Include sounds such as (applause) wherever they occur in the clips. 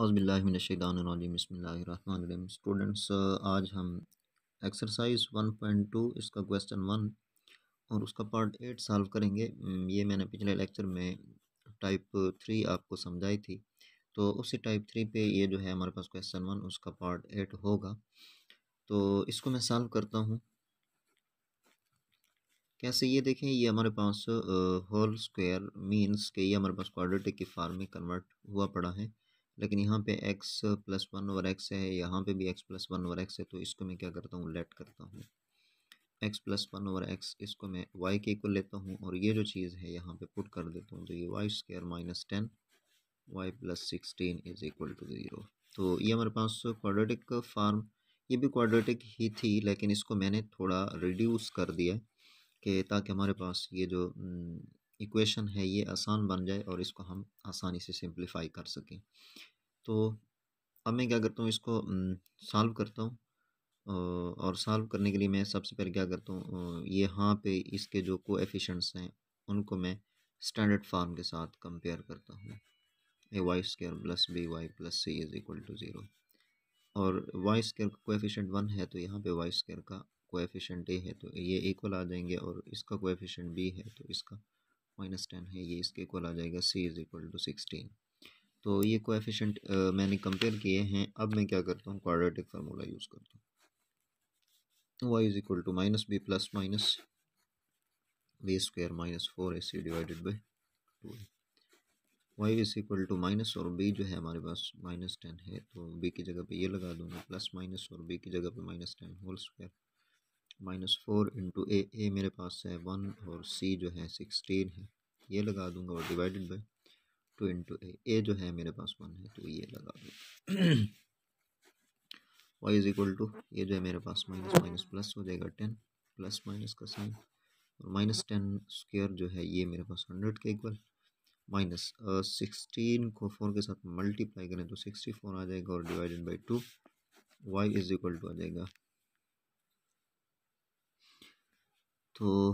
बसमिल्लाम students uh, आज हम exercise one point two इसका क्वेश्चन वन और उसका पार्ट एट सॉल्व करेंगे ये मैंने पिछले लेक्चर में टाइप थ्री आपको समझाई थी तो उसी टाइप थ्री पे ये जो है हमारे पास क्वेश्चन वन उसका पार्ट एट होगा तो इसको मैं सॉल्व करता हूँ कैसे ये देखें ये हमारे पास होल स्क्वायर मीन्स के ये हमारे पास क्वाड्रेटिक की फार्म में कन्वर्ट हुआ पड़ा है लेकिन यहाँ पे x प्लस वन और x है यहाँ पे भी x प्लस वन और x है तो इसको मैं क्या करता हूँ लेट करता हूँ x प्लस वन और x इसको मैं y के इक्वल लेता हूँ और ये जो चीज़ है यहाँ पे पुट कर देता हूँ तो ये y square minus ten y plus sixteen is equal to zero तो ये हमारे पास क्वाड्रेटिक फार्म ये भी क्वाड्रेटिक ही थी लेकिन इसको मैंने थोड़ा रिड्यूस कर दिया कि ताकि हमारे पास ये जो हम्म, इक्वेशन है ये आसान बन जाए और इसको हम आसानी से सिंप्लीफाई कर सकें तो अब मैं क्या करता हूँ इसको सॉल्व करता हूँ और सॉल्व करने के लिए मैं सबसे पहले क्या करता हूँ यहाँ पे इसके जो को हैं उनको मैं स्टैंडर्ड फॉर्म के साथ कंपेयर करता हूँ a y square plus b y plus c is equal to zero और वाई स्केयर का कोएफिशिएंट वन है तो यहाँ पे वाई स्केयर का कोएफिशिएंट ए है तो ये इक्वल आ जाएंगे और इसका कोएफिशिएंट बी है तो इसका माइनस टेन है ये इसके इक्वल आ जाएगा c is equal to sixteen तो ये कोएफिशिएंट मैंने कंपेयर किए हैं अब मैं क्या करता हूँ क्वाड्रेटिक फार्मूला यूज़ करता हूँ y is equal to minus b plus minus b square minus four a c divided by two y is equal to minus और बी जो है हमारे पास माइनस टेन है तो बी की जगह पे ये लगा दूंगा प्लस माइनस और बी की जगह पे minus ten whole square minus four into a a मेरे पास है वन और सी जो है सिक्सटीन है ये लगा दूंगा और divided by two into a a जो है मेरे पास वन है तो ये लगा दूंगा वाई इज इक्वल टू ये जो है मेरे पास माइनस माइनस प्लस हो जाएगा टेन प्लस माइनस का साइन और माइनस टेन स्क्वेयर जो है ये मेरे पास हंड्रेड के इक्वल माइनस सिक्सटीन को फोर के साथ मल्टीप्लाई करें तो सिक्सटी फोर आ जाएगा और divided by two y is equal to आ जाएगा तो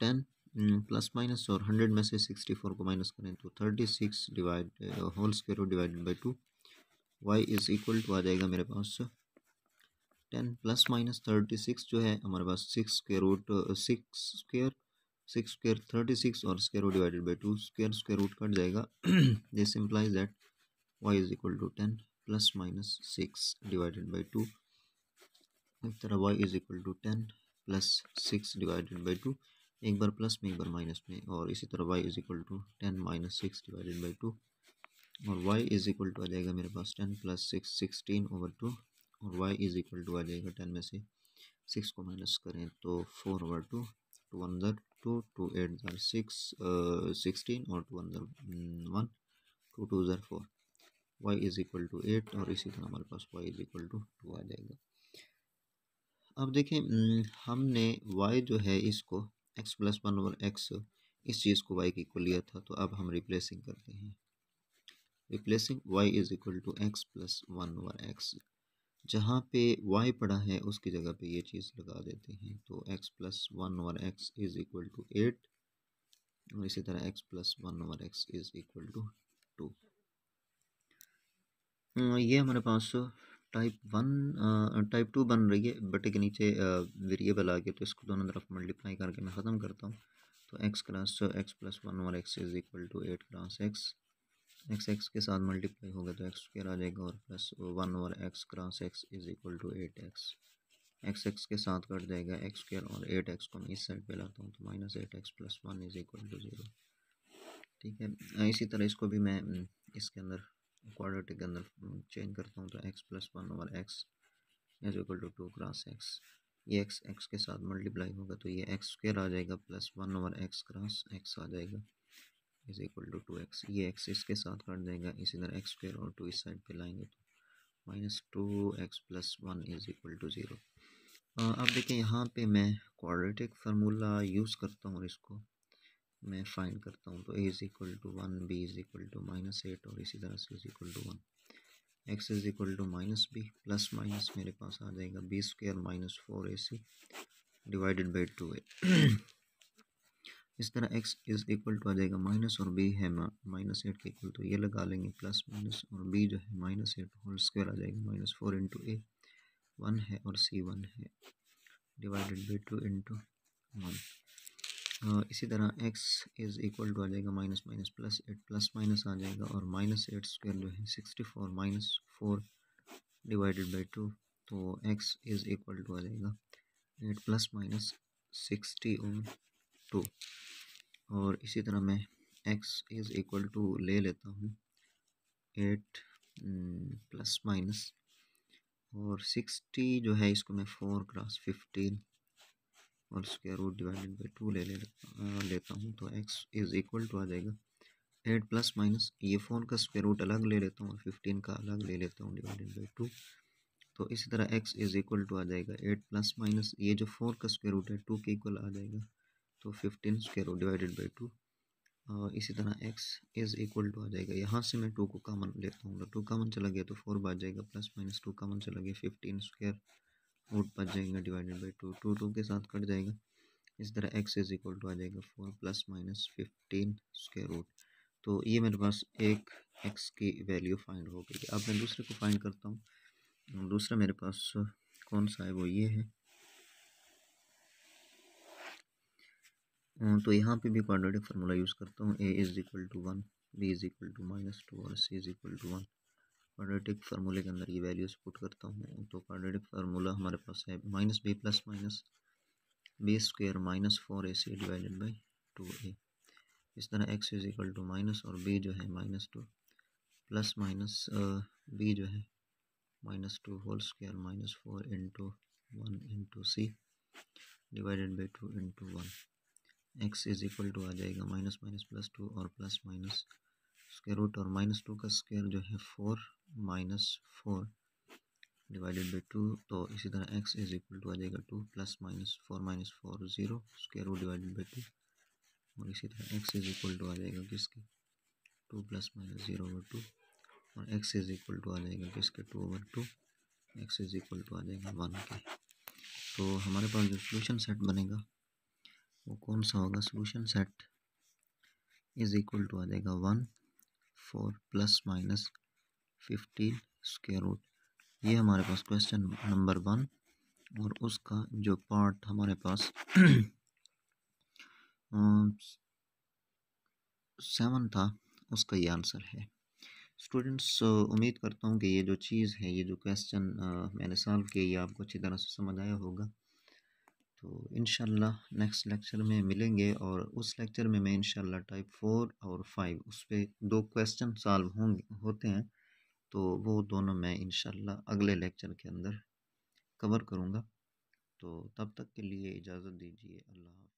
टेन हम्म, प्लस माइनस और हंड्रेड में से सिक्सटी फोर को माइनस करें तो thirty six divide whole square divided by two y is equal to आ जाएगा मेरे पास ten plus minus thirty six जो है हमारे पास सिक्स के root six square six square thirty six और square root divided by two square square root cut जाएगा this implies that y is equal to ten plus minus six divided by two इस तरह y is equal to ten plus six divided by two एक बार plus में एक बार minus में और इसी तरह y is equal to ten minus six divided by two और वाई इज इक्वल टू आ जाएगा मेरे पास ten plus six sixteen over two और वाई इज इक्वल टू आ जाएगा टेन में से सिक्स को माइनस करें तो फोर ओवर टू टू अंदर टू टू एट ज़र सिक्स सिक्सटीन और टू अंदर वन टू टू ज़र four y is equal to eight और इसी तरह हमारे पास y is equal to two आ जाएगा अब देखें हमने y जो है इसको x plus one over x इस चीज़ को y की को लिया था तो अब हम रिप्लेसिंग करते हैं replacing y is equal to x plus one over x जहाँ पे y पड़ा है उसकी जगह पे ये चीज़ लगा देते हैं तो x plus one over x is equal to eight और इसी तरह x plus one over x is equal to two two हमारे पास टाइप वन टाइप टू बन रही है बटे के नीचे वेरिएबल uh, आ गया तो इसको दोनों तरफ मल्टीप्लाई करके मैं ख़त्म करता हूँ तो x cross x plus one और x is equal to eight cross x x x के साथ मल्टीप्लाई होगा तो एक्स स्क्र आ जाएगा और प्लस वन और x cross x is equal to eight x x x के साथ कट जाएगा एक्स स्क्र और एट एक्स को मैं इस साइड पे लाता हूँ तो minus eight x plus one is equal to zero ठीक है इसी तरह इसको भी मैं हम्म, इसके अंदर क्वाड्रेटिक के अंदर चेंज करता हूँ तो एक्स प्लस वन और x is equal to two cross x ये एक्स एक्स के साथ मल्टीप्लाई होगा तो ये एक्स स्क्र आ जाएगा plus one over x cross x आ जाएगा is equal to two x ये एक्स इसके साथ कट जाएगा इसी तरह एक्स स्क्र और टू इस साइड पे लाएंगे तो minus two x plus one is equal to zero अब देखिए यहाँ पे मैं क्वाड्रेटिक फार्मूला यूज़ करता हूँ और इसको मैं फाइन करता हूँ तो a is equal to one b is equal to minus eight और इसी तरह से is equal to one x is equal to minus b plus minus मेरे पास आ जाएगा b square minus four a c divided by two a इस तरह एक्स इज़ इक्वल टू आ जाएगा माइनस और बी है माइनस एट के इक्वल तो ये लगा लेंगे प्लस माइनस और बी जो है माइनस एट होल स्क्वायर आ जाएगा minus four into a one है और सी वन है divided by two into one इसी तरह एक्स इज़ इक्वल टू आ जाएगा minus minus plus eight plus minus आ जाएगा और माइनस एट स्क्वेयर जो है sixty four minus four divided by two तो एक्स इज़ इक्वल टू आ जाएगा एट प्लस माइनस सिक्सटी और टू और इसी तरह मैं एक्स इज़ इक्वल टू ले लेता हूँ एट प्लस माइनस और सिक्सटी जो है इसको मैं फोर क्रॉस फिफ्टीन और square root divided by two ले, ले लेता हूँ तो एक्स इज इक्वल टू आ जाएगा एट प्लस माइनस ये फ़ोन का स्क्वायर रूट अलग ले लेता हूँ और फिफ्टीन का अलग ले लेता हूँ डिवाइडेड बाई टू तो इसी तरह एक्स इज इक्वल टू आ जाएगा एट प्लस माइनस ये जो फोर का स्क्वायर रूट है टू के इक्वल आ जाएगा तो fifteen square root divided by two और इसी तरह एक्स इज़ इक्वल टू आ जाएगा यहाँ से मैं टू को कामन लेता हूँ टू कामन चला गया तो फोर आ जाएगा प्लस माइनस टू कामन चला गया फिफ्टीन स्क्वायर रूट बच जाएगा divided by two two two के साथ कट जाएगा इस तरह एक्स इज इक्वल टू आ जाएगा four plus minus fifteen square root तो ये मेरे पास एक एक्स की वैल्यू फाइंड हो गई अब मैं दूसरे को फाइंड करता हूँ दूसरा मेरे पास कौन सा है वो ये है तो यहाँ पे भी क्वाड्रेटिक फार्मूला यूज़ करता हूँ a is equal to one b is equal to minus two और c is equal to one quadratic फार्मूले के अंदर ये वैल्यूज पुट करता हूँ तो क्वाड्रेटिक फार्मूला हमारे पास है minus b plus minus b square minus four a c divided by two a इस तरह x is equal to minus और बी जो है minus two plus minus b जो है minus two whole square minus four into one into c divided by two into one x is equal to आ जाएगा minus minus plus two और plus minus square root और minus two का square जो है four minus four divided by two तो इसी तरह x is equal to आ जाएगा two plus minus four minus four zero square root divided by two और इसी तरह एक्स इज इक्वल टू आ जाएगा किसके two plus minus zero over two और एक्स इज इक्वल टू आ जाएगा किसके two over two x is equal to आ जाएगा one के तो हमारे पास जो सोल्यूशन सेट बनेगा वो कौन सा होगा solution set is equal to आ जाएगा one four plus minus fifteen square root ये हमारे पास क्वेश्चन नंबर वन और उसका जो पार्ट हमारे पास सेवन (clears throat) था उसका ये आंसर है स्टूडेंट्स उम्मीद करता हूँ कि ये जो चीज़ है ये जो क्वेश्चन मैंने सॉल्व किया ये आपको अच्छी तरह से समझ आया होगा तो इन नेक्स्ट लेक्चर में मिलेंगे और उस लेक्चर में मैं इन टाइप फ़ोर और फाइव उस पर दो क्वेश्चन सॉल्व होंगे होते हैं तो वो दोनों मैं इन अगले लेक्चर के अंदर कवर करूँगा तो तब तक के लिए इजाज़त दीजिए अल्लाह